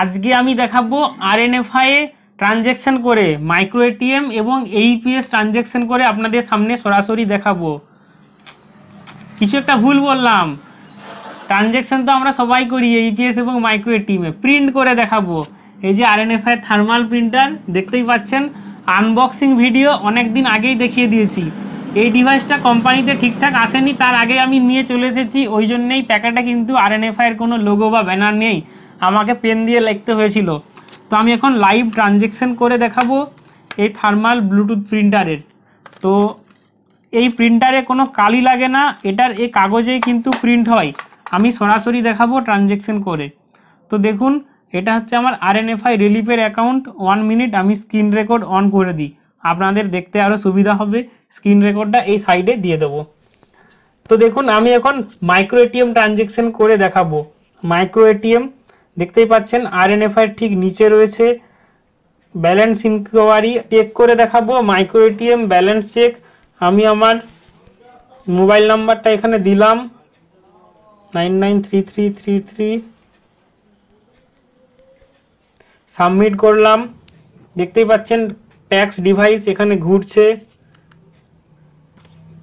আজকে আমি দেখাবো আর আরএনএফআই ট্রানজ্যাকশন করে মাইক্রো এটিএম এবং এইপিএস ট্রানজ্যাকশন করে আপনাদের সামনে সরাসরি দেখাবো কিছু একটা ভুল বললাম ট্রানজ্যাকশন তো আমরা সবাই করি এইপিএস এবং মাইক্রো এটিএমে প্রিন্ট করে দেখাবো এই যে আরএনএফআই থার্মাল প্রিন্টার দেখতেই পাচ্ছেন আনবক্সিং ভিডিও অনেক দিন আগেই দেখিয়ে দিয়েছি এই ডিভাইসটা কোম্পানিতে ঠিকঠাক আসেনি তার আগে আমি নিয়ে চলে এসেছি ওই জন্যেই প্যাকেটে কিন্তু আর এন আরএনএফআইয়ের কোনো লোগো বা ব্যানার নেই আমাকে পেন দিয়ে লিখতে হয়েছিল তো আমি এখন লাইভ ট্রানজেকশন করে দেখাবো এই থার্মাল ব্লুটুথ প্রিন্টারের তো এই প্রিন্টারে কোনো কালি লাগে না এটার এই কাগজেই কিন্তু প্রিন্ট হয় আমি সরাসরি দেখাবো ট্রানজেকশন করে তো দেখুন এটা হচ্ছে আমার আর এন আই রিলিফের অ্যাকাউন্ট ওয়ান মিনিট আমি স্ক্রিন রেকর্ড অন করে দিই আপনাদের দেখতে আরও সুবিধা হবে স্ক্রিন রেকর্ডটা এই সাইডে দিয়ে দেবো তো দেখুন আমি এখন মাইক্রো এটিএম ট্রানজেকশন করে দেখাবো মাইক্রো এটিএম দেখতেই পাচ্ছেন আর এন আরএনএফআই ঠিক নিচে রয়েছে ব্যালেন্স ইনকোয়ারি চেক করে দেখাবো মাইক্রো এটিএম ব্যালেন্স চেক আমি আমার মোবাইল নাম্বারটা এখানে দিলাম nine nine three three three three submit করলাম দেখতেই পাচ্ছেন ট্যাক্স ডিভাইস এখানে ঘুরছে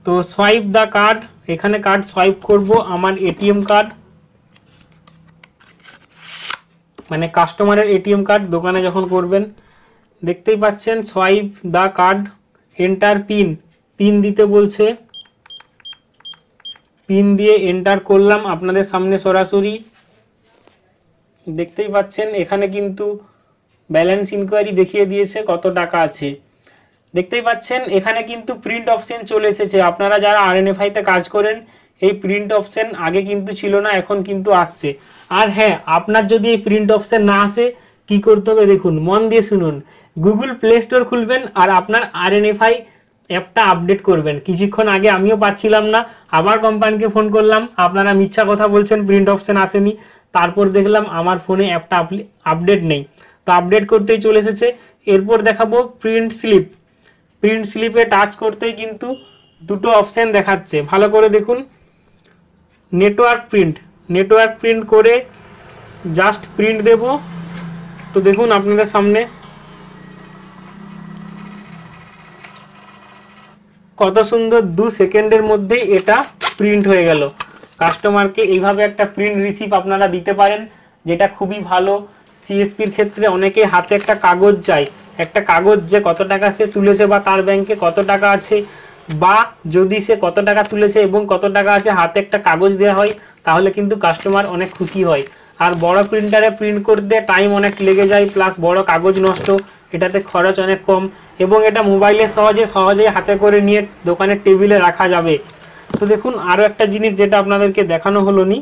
তো সোয়াইপ দ্য কার্ড এখানে কার্ড সোয়াইপ করব আমার এটিএম কার্ড মানে কাস্টমারের এটিএম কার্ড দোকানে যখন করবেন দেখতেই পাচ্ছেন swipe the card enter pin pin দিতে বলছে পিন দিয়ে এন্টার করলাম আপনাদের সামনে সরাসরি দেখতেই পাচ্ছেন এখানে কিন্তু ব্যালেন্স ইনকোয়ারি দেখিয়ে দিয়েছে কত টাকা আছে দেখতেই পাচ্ছেন এখানে কিন্তু প্রিন্ট অপশন চলে এসেছে আপনারা যারা আর আরএনএফআইতে কাজ করেন এই প্রিন্ট অপশন আগে কিন্তু ছিল না এখন কিন্তু আসছে আর হ্যাঁ আপনার যদি এই প্রিন্ট অপশন না আসে কি করতে হবে দেখুন মন দিয়ে শুনুন গুগল প্লে স্টোর খুলবেন আর আপনার আরএনএফআই অ্যাপটা আপডেট করবেন কিছুক্ষণ আগে আমিও পাচ্ছিলাম না আবার কোম্পানিকে ফোন করলাম আপনারা মিথ্যা কথা বলছেন প্রিন্ট অপশন আসেনি তারপর দেখলাম আমার ফোনে অ্যাপটা আপডেট নেই তো আপডেট করতেই চলে এসেছে এরপর দেখাবো প্রিন্ট স্লিপ প্রিন্ট স্লিপে টাচ করতেই কিন্তু দুটো অপশান দেখাচ্ছে ভালো করে দেখুন নেটওয়ার্ক প্রিন্ট নেটওয়ার্ক প্রিন্ট করে জাস্ট প্রিন্ট দেব তো দেখুন আপনাদের সামনে কত সুন্দর দু সেকেন্ডের মধ্যে এটা প্রিন্ট হয়ে গেল কাস্টমারকে এইভাবে একটা প্রিন্ট রিসিভ আপনারা দিতে পারেন যেটা খুবই ভালো সিএসপির ক্ষেত্রে অনেকে হাতে একটা কাগজ চায় একটা কাগজ যে কত টাকা সে তুলেছে বা তার ব্যাংকে কত টাকা আছে বা যদি সে কত টাকা তুলেছে এবং কত টাকা আছে হাতে একটা কাগজ দেওয়া হয় তাহলে কিন্তু কাস্টমার অনেক খুশি হয় আর বড় প্রিন্টারে প্রিন্ট করতে টাইম অনেক লেগে যায় প্লাস বড় কাগজ নষ্ট এটাতে খরচ অনেক কম এবং এটা মোবাইলের সহজে সহজেই হাতে করে নিয়ে দোকানের টেবিলে রাখা যাবে তো দেখুন আরও একটা জিনিস যেটা আপনাদেরকে দেখানো হলো নি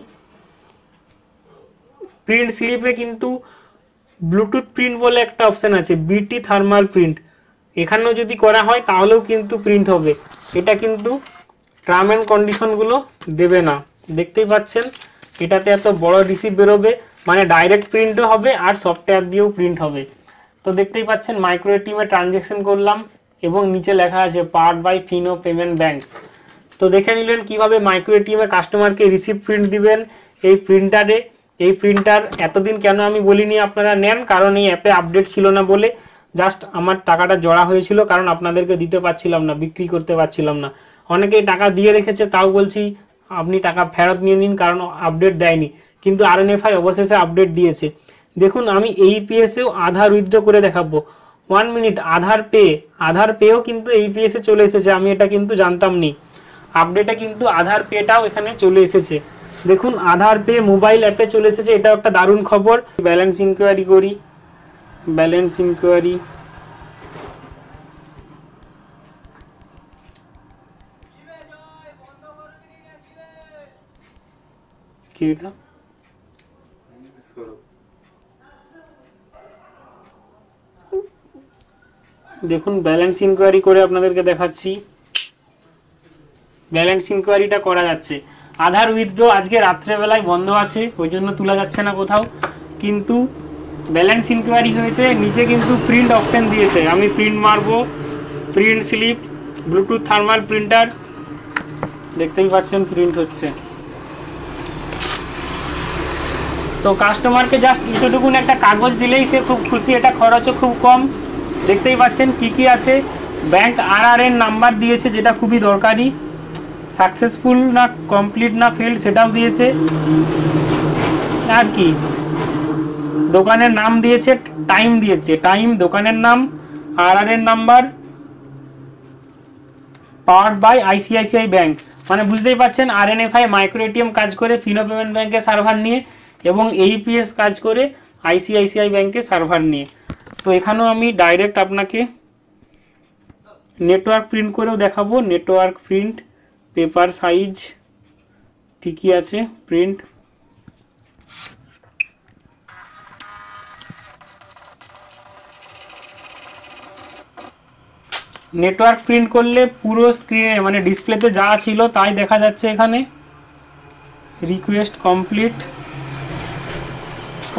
প্রিন্ট স্লিপে কিন্তু ব্লুটুথ প্রিন্ট বলে একটা অপশান আছে বিটি থার্মাল প্রিন্ট এখানেও যদি করা হয় তাহলেও কিন্তু প্রিন্ট হবে এটা কিন্তু টার্ম অ্যান্ড কন্ডিশনগুলো দেবে না দেখতেই পাচ্ছেন এটাতে এত বড় রিসিভ বেরোবে মানে ডাইরেক্ট প্রিন্টও হবে আর সফটওয়্যার দিয়েও প্রিন্ট হবে তো দেখতেই পাচ্ছেন মাইক্রো এটিএমে ট্রানজ্যাকশন করলাম এবং নিচে লেখা আছে part by Fino payment bank তো দেখে নিলেন কিভাবে মাইক্রো এটিএমে কাস্টমারকে রিসিভ প্রিন্ট দিবেন এই প্রিন্টারে এই প্রিন্টার এতদিন কেন আমি বলিনি আপনারা নেন কারণ এই অ্যাপে আপডেট ছিল না বলে জাস্ট আমার টাকাটা জড়া হয়েছিল কারণ আপনাদেরকে দিতে পারছিলাম না বিক্রি করতে পারছিলাম না অনেকেই টাকা দিয়ে রেখেছে তাও বলছি আপনি টাকা ফেরত নিয়ে নিন কারণ আপডেট দেয়নি কিন্তু আর এনএফআই অবশেষে আপডেট দিয়েছে দেখুন আমি এই e এইপিএসেও আধার উইথড্র করে দেখাবো one minute Aadhaar pay Aadhaar পেও কিন্তু এই e এসে চলে এসেছে আমি এটা কিন্তু জানতাম নি আপডেটে কিন্তু আধার পেটাও এখানে চলে এসেছে দেখুন আধার পে মোবাইল অ্যাপে চলে এসেছে এটাও একটা দারুণ খবর ব্যালেন্স ইনকোয়ারি করি ব্যালেন্স ইনকোয়ারি দেখুন ব্যালেন্স ইনকোয়ারি করে আপনাদেরকে দেখাচ্ছি ব্যালেন্স ইনকোয়ারিটা করা যাচ্ছে আধার উইথড্র আজকে রাত্রেবেলায় বন্ধ আছে ওই জন্য তোলা যাচ্ছে না কোথাও কিন্তু ব্যালেন্স ইনকোয়ারি হয়েছে নিচে কিন্তু প্রিন্ট অপশান দিয়েছে আমি প্রিন্ট মারবো print slip Bluetooth thermal printer দেখতেই পাচ্ছেন প্রিন্ট হচ্ছে তো কাস্টমারকে জাস্ট এতটুকুন একটা কাগজ দিলেই সে খুব খুশি এটা খরচও খুব কম দেখতেই পাচ্ছেন কি কি আছে ব্যাংক আর আর এর নাম্বার দিয়েছে যেটা খুবই দরকারি সাকসেসফুল না কমপ্লিট না ফেল সেটাও দিয়েছে আর কি দোকানের নাম দিয়েছে টাইম দিয়েছে টাইম দোকানের নাম আর আর এর number power by ICICI bank মানে বুঝতেই পারছেন R N F I micro ATM কাজ করে ফিনো পেমেন্ট ব্যাঙ্কের সার্ভার নিয়ে এবং এইপিএস কাজ করে আইসিআইসিআই ব্যাঙ্কের সার্ভার নিয়ে তো এখানেও আমি ডাইরেক্ট আপনাকে নেটওয়ার্ক প্রিন্ট করেও দেখাবো নেটওয়ার্ক প্রিন্ট পেপার সাইজ ঠিকই আছে প্রিন্ট নেটওয়ার্ক প্রিন্ট করলে পুরো স্ক্রিনে মানে ডিসপ্লেতে যা ছিল তাই দেখা যাচ্ছে এখানে রিকোয়েস্ট কমপ্লিট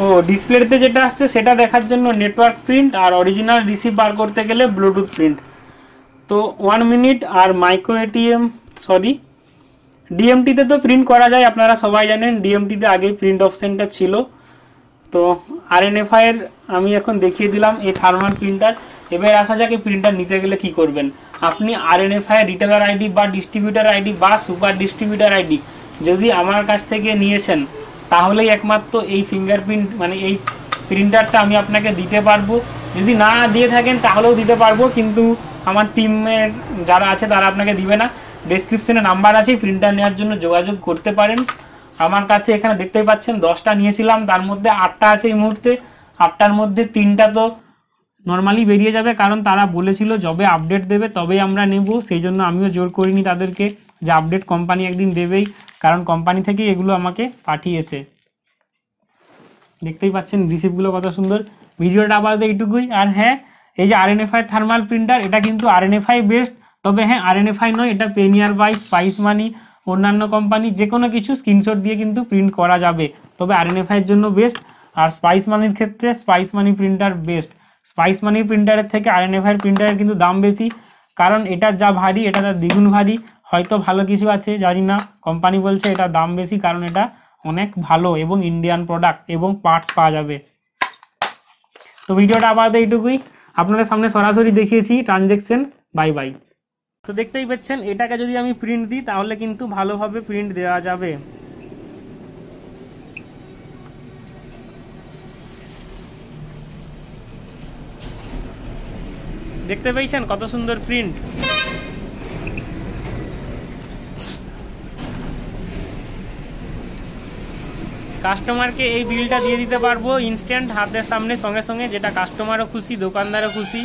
ও ডিসপ্লেতে যেটা আসছে সেটা দেখার জন্য নেটওয়ার্ক প্রিন্ট আর অরিজিনাল রিসিভ বার করতে গেলে ব্লুটুথ প্রিন্ট তো ওয়ান মিনিট আর মাইক্রো এটিএম সরি ডিএমটিতে তো প্রিন্ট করা যায় আপনারা সবাই জানেন ডিএমটিতে আগে প্রিন্ট অপশানটা ছিল তো আর এন আমি এখন দেখিয়ে দিলাম এই থার্মাল প্রিন্টার এবার আসা যাক এই প্রিন্টার নিতে গেলে কি করবেন আপনি R N F I retailer ID বা ডিস্ট্রিবিউটার আইডি বা সুপার ডিস্ট্রিবিউটার আইডি যদি আমার কাছ থেকে নিয়েছেন তাহলেই একমাত্র এই ফিঙ্গারপ্রিন্ট মানে এই প্রিন্টারটা আমি আপনাকে দিতে পারবো যদি না দিয়ে থাকেন তাহলেও দিতে পারবো কিন্তু আমার টিমের যারা আছে তারা আপনাকে দিবে না ডেসক্রিপশনে নাম্বার আছে প্রিন্টার নেওয়ার জন্য যোগাযোগ করতে পারেন আমার কাছে এখানে দেখতেই পাচ্ছেন দশটা নিয়েছিলাম তার মধ্যে আটটা আছে এই মুহূর্তে আটটার মধ্যে তিনটা তো নর্মালি বেরিয়ে যাবে কারণ তারা বলেছিল যবে আপডেট দেবে তবেই আমরা নেব সেই জন্য আমিও জোর করিনি তাদেরকে যে আপডেট কোম্পানি একদিন দেবেই কারণ কোম্পানি থেকেই এগুলো আমাকে পাঠিয়েছে দেখতেই পাচ্ছেন রিসিপগুলো কত সুন্দর ভিডিওটা আবার এইটুকুই আর হ্যাঁ এই যে আরএনএফআই থার্মাল প্রিন্টার এটা কিন্তু আরএনএফআই বেস্ট তবে হ্যাঁ আরএনএফআই নয় এটা পেনিয়ার বাই স্পাইস মানি অন্যান্য কোম্পানি যে কোনো কিছু স্ক্রিনশট দিয়ে কিন্তু প্রিন্ট করা যাবে তবে আরএনএফআইয়ের জন্য বেস্ট আর স্পাইস মানির ক্ষেত্রে Spice Money printer best Spice Money প্রিন্টারের থেকে আয়ন এফআইয়ের প্রিন্টারের কিন্তু দাম বেশি কারণ এটা যা ভারী এটা তার দ্বিগুণ ভারী হয়তো ভালো কিছু আছে জানি না কোম্পানি বলছে এটা দাম বেশি কারণ এটা অনেক ভালো এবং ইন্ডিয়ান প্রোডাক্ট এবং পার্টস পাওয়া যাবে তো ভিডিওটা আপাতত এইটুকুই আপনাদের সামনে সরাসরি দেখিয়েছি ট্রানজেকশন বাই বাই তো দেখতেই পাচ্ছেন এটাকে যদি আমি প্রিন্ট দিই তাহলে কিন্তু ভালোভাবে প্রিন্ট দেওয়া যাবে দেখতে পেয়েছেন কত সুন্দর প্রিন্ট কাস্টমারকে এই বিলটা দিয়ে দিতে পারবো ইনস্ট্যান্ট হাতের সামনে সঙ্গে সঙ্গে যেটা কাস্টমারও খুশি দোকানদারও খুশি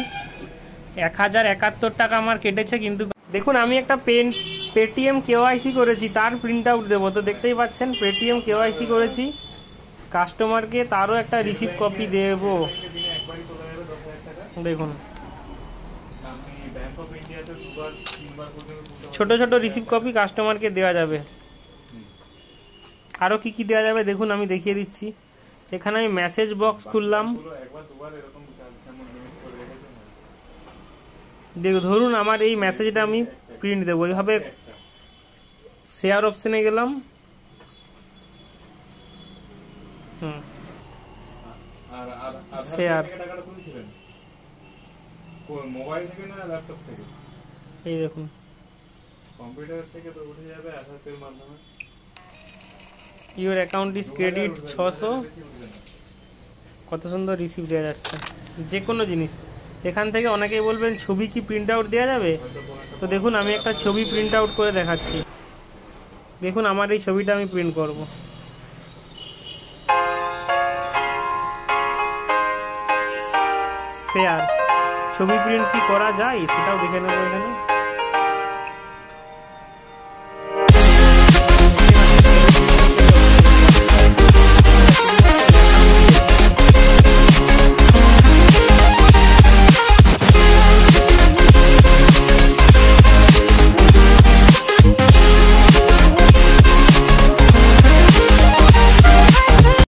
এক হাজার একাত্তর টাকা আমার কেটেছে কিন্তু দেখুন আমি একটা পেন পেটিএম কেওয়াইসি করেছি তার প্রিন্ট আউট দেবো তো দেখতেই পাচ্ছেন পেটিএম কেওয়াইসি করেছি কাস্টমারকে তারও একটা রিসিভ কপি দেব দেখুন ছোট ছোট রিসিভ কপি কাস্টমারকে দেওয়া যাবে আরও কি কি দেওয়া যাবে দেখুন আমি দেখিয়ে দিচ্ছি এখানে আমি মেসেজ বক্স খুললাম হ্যাঁ। ধরুন আমার এই মেসেজটা আমি প্রিন্ট দেবো এইভাবে শেয়ার অপশানে গেলাম শেয়ার মোবাইল থেকে না ল্যাপটপ থেকে এই দেখুন কম্পিউটার থেকে তো উঠে যাবে আধারের মাধ্যমে ইওর অ্যাকাউন্ট ইজ ক্রেডিট ছশো কত সুন্দর রিসিভ দেওয়া যাচ্ছে যে কোনো জিনিস এখান থেকে অনেকেই বলবেন ছবি কি প্রিন্ট আউট দেওয়া যাবে তো দেখুন আমি একটা ছবি প্রিন্ট আউট করে দেখাচ্ছি দেখুন আমার এই ছবিটা আমি প্রিন্ট করব শেয়ার ছবি প্রিন্ট কি করা যায় সেটাও দেখে নেবো এখানে